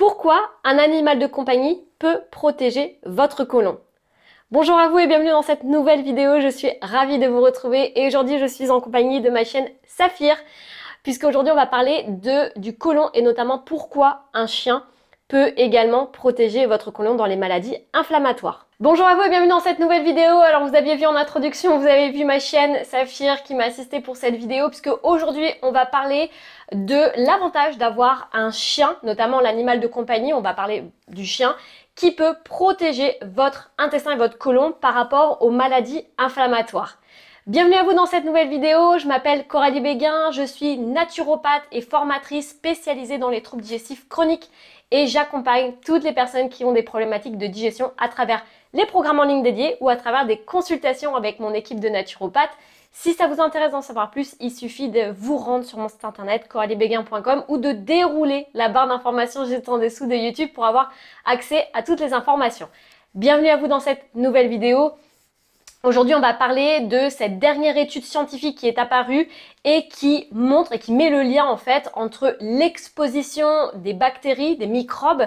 Pourquoi un animal de compagnie peut protéger votre colon Bonjour à vous et bienvenue dans cette nouvelle vidéo. Je suis ravie de vous retrouver et aujourd'hui je suis en compagnie de ma chaîne Saphir puisqu'aujourd'hui on va parler de, du colon et notamment pourquoi un chien peut également protéger votre côlon dans les maladies inflammatoires. Bonjour à vous et bienvenue dans cette nouvelle vidéo. Alors vous aviez vu en introduction, vous avez vu ma chienne Saphir qui m'a assisté pour cette vidéo puisque aujourd'hui on va parler de l'avantage d'avoir un chien, notamment l'animal de compagnie, on va parler du chien, qui peut protéger votre intestin et votre côlon par rapport aux maladies inflammatoires. Bienvenue à vous dans cette nouvelle vidéo, je m'appelle Coralie Béguin, je suis naturopathe et formatrice spécialisée dans les troubles digestifs chroniques et j'accompagne toutes les personnes qui ont des problématiques de digestion à travers les programmes en ligne dédiés ou à travers des consultations avec mon équipe de naturopathes. Si ça vous intéresse d'en savoir plus, il suffit de vous rendre sur mon site internet coraliebeguin.com ou de dérouler la barre d'informations juste en dessous de YouTube pour avoir accès à toutes les informations. Bienvenue à vous dans cette nouvelle vidéo. Aujourd'hui, on va parler de cette dernière étude scientifique qui est apparue et qui montre et qui met le lien en fait entre l'exposition des bactéries, des microbes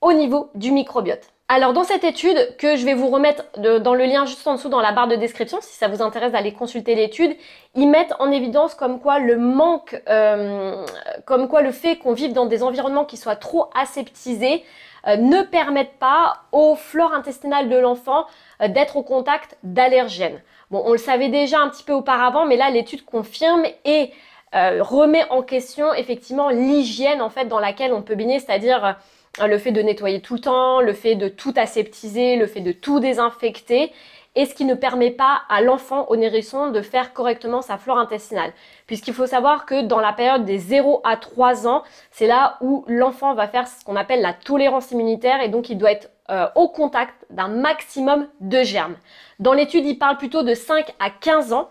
au niveau du microbiote. Alors dans cette étude que je vais vous remettre dans le lien juste en dessous dans la barre de description si ça vous intéresse d'aller consulter l'étude, ils mettent en évidence comme quoi le manque, euh, comme quoi le fait qu'on vive dans des environnements qui soient trop aseptisés euh, ne permettent pas aux flores intestinales de l'enfant euh, d'être au contact d'allergènes. Bon, on le savait déjà un petit peu auparavant, mais là l'étude confirme et euh, remet en question effectivement l'hygiène en fait dans laquelle on peut baigner, c'est-à-dire le fait de nettoyer tout le temps, le fait de tout aseptiser, le fait de tout désinfecter et ce qui ne permet pas à l'enfant au nérisson de faire correctement sa flore intestinale. Puisqu'il faut savoir que dans la période des 0 à 3 ans, c'est là où l'enfant va faire ce qu'on appelle la tolérance immunitaire et donc il doit être euh, au contact d'un maximum de germes. Dans l'étude, il parle plutôt de 5 à 15 ans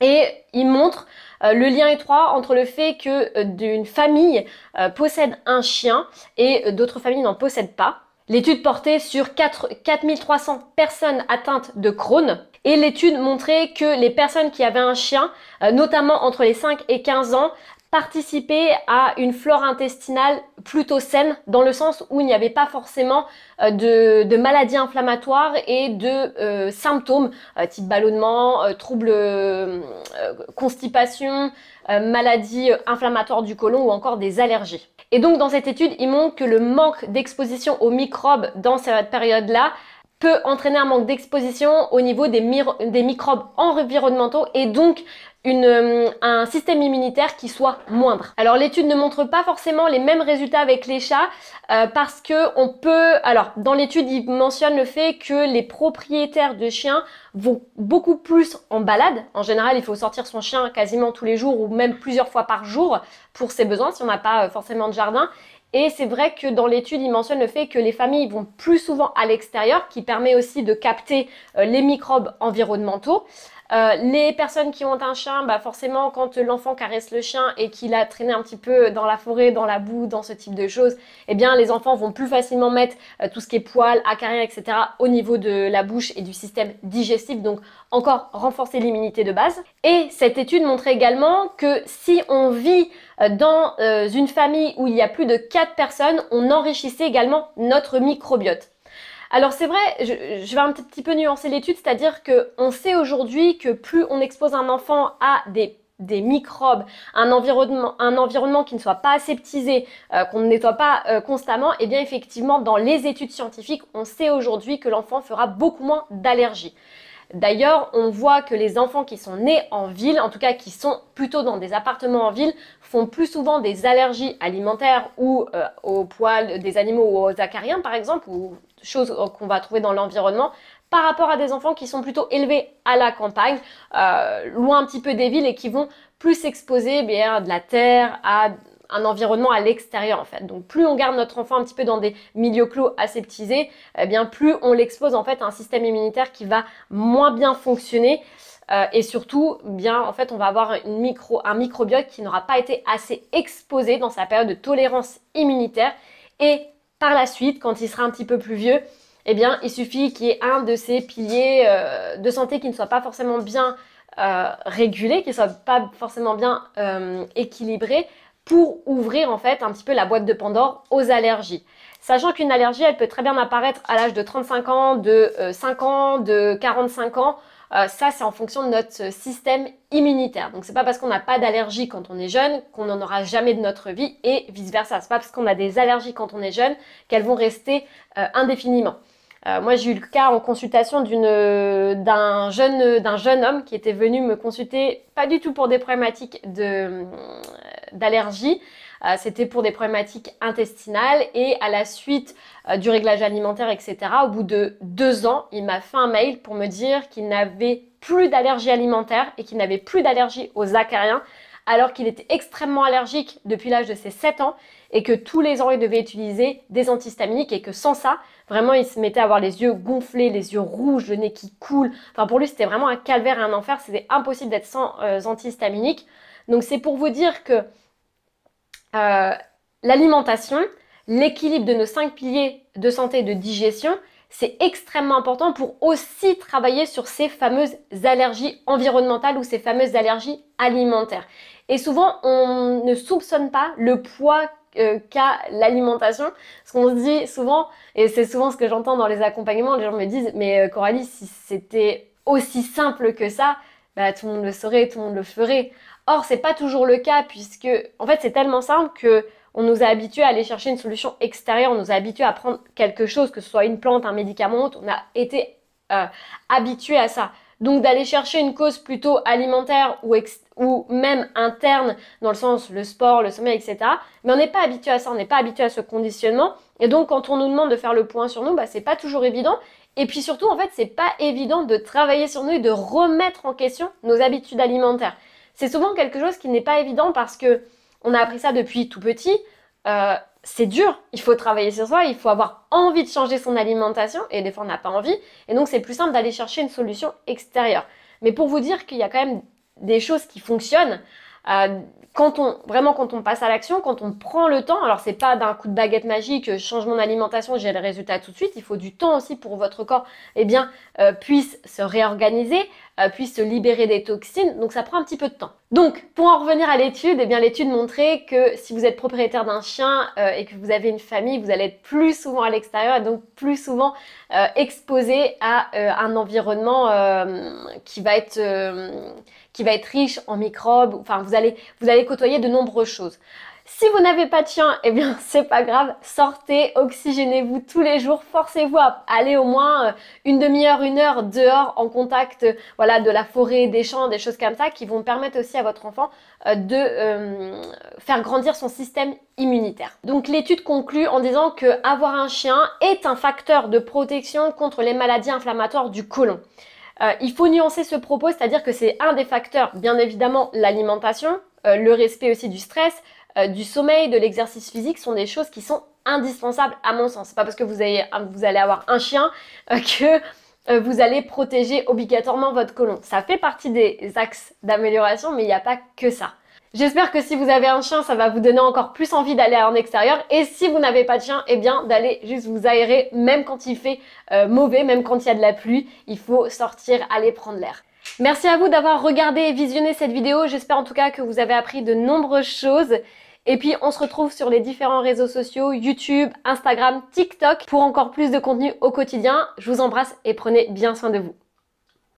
et il montre euh, le lien étroit entre le fait que euh, d'une famille possède un chien et d'autres familles n'en possèdent pas. L'étude portait sur 4300 personnes atteintes de Crohn et l'étude montrait que les personnes qui avaient un chien, euh, notamment entre les 5 et 15 ans, participer à une flore intestinale plutôt saine, dans le sens où il n'y avait pas forcément euh, de, maladies inflammatoires et de euh, symptômes euh, type ballonnement, troubles, constipation, maladies inflammatoires du côlon ou encore des allergies. Et donc dans cette étude, il montre que le manque d'exposition aux microbes dans cette période-là peut entraîner un manque d'exposition au niveau des, microbes environnementaux et donc euh, un système immunitaire qui soit moindre. Alors l'étude ne montre pas forcément les mêmes résultats avec les chats euh, parce que on peut, alors dans l'étude il mentionne le fait que les propriétaires de chiens vont beaucoup plus en balade. En général, il faut sortir son chien quasiment tous les jours ou même plusieurs fois par jour pour ses besoins si on n'a pas euh, forcément de jardin. Et c'est vrai que dans l'étude, il mentionne le fait que les familles vont plus souvent à l'extérieur, qui permet aussi de capter euh, les microbes environnementaux. Euh, les personnes qui ont un chien, bah, forcément, quand l'enfant caresse le chien et qu'il a traîné un petit peu dans la forêt, dans la boue, dans ce type de choses, eh bien, les enfants vont plus facilement mettre euh, tout ce qui est poils, acariens, etc. au niveau de la bouche et du système digestif. Donc, encore renforcer l'immunité de base. Et cette étude montrait également que si on vit euh, dans une famille où il y a plus de 4 personnes, on enrichissait également notre microbiote. Alors c'est vrai, je, vais un petit peu nuancer l'étude, c'est-à-dire qu'on sait aujourd'hui que plus on expose un enfant à des microbes, un environnement, un environnement qui ne soit pas aseptisé, euh, qu'on ne nettoie pas euh, constamment, et eh bien effectivement, dans les études scientifiques, on sait aujourd'hui que l'enfant fera beaucoup moins d'allergies. D'ailleurs, on voit que les enfants qui sont nés en ville, en tout cas qui sont plutôt dans des appartements en ville, font plus souvent des allergies alimentaires ou euh, aux poils des animaux ou aux acariens par exemple, ou choses qu'on va trouver dans l'environnement par rapport à des enfants qui sont plutôt élevés à la campagne, euh, loin un petit peu des villes et qui vont plus s'exposer eh bien de la terre, à un environnement à l'extérieur en fait. Donc plus on garde notre enfant un petit peu dans des milieux clos aseptisés, eh bien plus on l'expose en fait à un système immunitaire qui va moins bien fonctionner euh, et surtout eh bien en fait on va avoir un microbiote qui n'aura pas été assez exposé dans sa période de tolérance immunitaire et par la suite, quand il sera un petit peu plus vieux, eh bien, il suffit qu'il y ait un de ces piliers euh, de santé qui ne soit pas forcément bien euh, régulé, qui ne soit pas forcément bien euh, équilibré pour ouvrir en fait un petit peu la boîte de Pandore aux allergies. Sachant qu'une allergie, elle peut très bien apparaître à l'âge de 35 ans, de 5 ans, de 45 ans. Euh, ça, c'est en fonction de notre système immunitaire. Donc, c'est pas parce qu'on n'a pas d'allergie quand on est jeune qu'on n'en aura jamais de notre vie et vice versa. C'est pas parce qu'on a des allergies quand on est jeune qu'elles vont rester euh, indéfiniment. Euh, moi, j'ai eu le cas en consultation d'un jeune, homme qui était venu me consulter, pas du tout pour des problématiques d'allergie, euh, c'était pour des problématiques intestinales et à la suite euh, du réglage alimentaire, etc., au bout de deux ans, il m'a fait un mail pour me dire qu'il n'avait plus d'allergie alimentaire et qu'il n'avait plus d'allergie aux acariens alors qu'il était extrêmement allergique depuis l'âge de ses 7 ans et que tous les ans il devait utiliser des antihistaminiques et que sans ça, vraiment il se mettait à avoir les yeux gonflés, les yeux rouges, le nez qui coule. Enfin pour lui c'était vraiment un calvaire et un enfer, c'était impossible d'être sans euh, antihistaminiques. Donc c'est pour vous dire que euh, l'alimentation, l'équilibre de nos cinq piliers de santé et de digestion, c'est extrêmement important pour aussi travailler sur ces fameuses allergies environnementales ou ces fameuses allergies alimentaires. Et souvent, on ne soupçonne pas le poids euh, qu'a l'alimentation. Ce qu'on se dit souvent, et c'est souvent ce que j'entends dans les accompagnements, les gens me disent, mais euh, Coralie, si c'était aussi simple que ça, bah, tout le monde le saurait, tout le monde le ferait. Or, c'est pas toujours le cas puisque, en fait, c'est tellement simple que on nous a habitués à aller chercher une solution extérieure, on nous a habitués à prendre quelque chose, que ce soit une plante, un médicament, on a été habitué euh, habitués à ça. Donc d'aller chercher une cause plutôt alimentaire ou, même interne, dans le sens le sport, le sommeil, etc. Mais on n'est pas habitué à ça, on n'est pas habitué à ce conditionnement. Et donc quand on nous demande de faire le point sur nous, ce bah, c'est pas toujours évident. Et puis surtout, en fait, c'est pas évident de travailler sur nous et de remettre en question nos habitudes alimentaires. C'est souvent quelque chose qui n'est pas évident parce que on a appris ça depuis tout petit. Euh, c'est dur, il faut travailler sur soi, il faut avoir envie de changer son alimentation et des fois on n'a pas envie. Et donc c'est plus simple d'aller chercher une solution extérieure. Mais pour vous dire qu'il y a quand même des choses qui fonctionnent, euh, quand on vraiment quand on passe à l'action, quand on prend le temps, alors c'est pas d'un coup de baguette magique, je euh, change mon alimentation, j'ai le résultat tout de suite. Il faut du temps aussi pour que votre corps, eh bien, euh, puisse se réorganiser, puisse se libérer des toxines. Donc ça prend un petit peu de temps. Donc pour en revenir à l'étude, eh bien l'étude montrait que si vous êtes propriétaire d'un chien et que vous avez une famille, vous allez être plus souvent à l'extérieur et donc plus souvent exposé à un environnement qui va être qui va être riche en microbes. Enfin, vous allez, vous allez côtoyer de nombreuses choses. Si vous n'avez pas de chien, eh bien c'est pas grave, sortez, oxygénez-vous tous les jours, forcez-vous à aller au moins euh, une demi-heure, une heure dehors en contact euh, voilà, de la forêt, des champs, des choses comme ça qui vont permettre aussi à votre enfant euh, de faire grandir son système immunitaire. Donc l'étude conclut en disant que avoir un chien est un facteur de protection contre les maladies inflammatoires du côlon. Euh, il faut nuancer ce propos, c'est-à-dire que c'est un des facteurs, bien évidemment, l'alimentation, euh, le respect aussi du stress, euh, du sommeil, de l'exercice physique sont des choses qui sont indispensables à mon sens. C'est pas parce que vous, vous, allez avoir un chien que vous allez protéger obligatoirement votre colon. Ça fait partie des axes d'amélioration, mais il n'y a pas que ça. J'espère que si vous avez un chien, ça va vous donner encore plus envie d'aller en extérieur. Et si vous n'avez pas de chien, eh bien d'aller juste vous aérer, même quand il fait euh, mauvais, même quand il y a de la pluie, il faut sortir, aller prendre l'air. Merci à vous d'avoir regardé et visionné cette vidéo. J'espère en tout cas que vous avez appris de nombreuses choses. Et puis on se retrouve sur les différents réseaux sociaux, YouTube, Instagram, TikTok, pour encore plus de contenu au quotidien. Je vous embrasse et prenez bien soin de vous.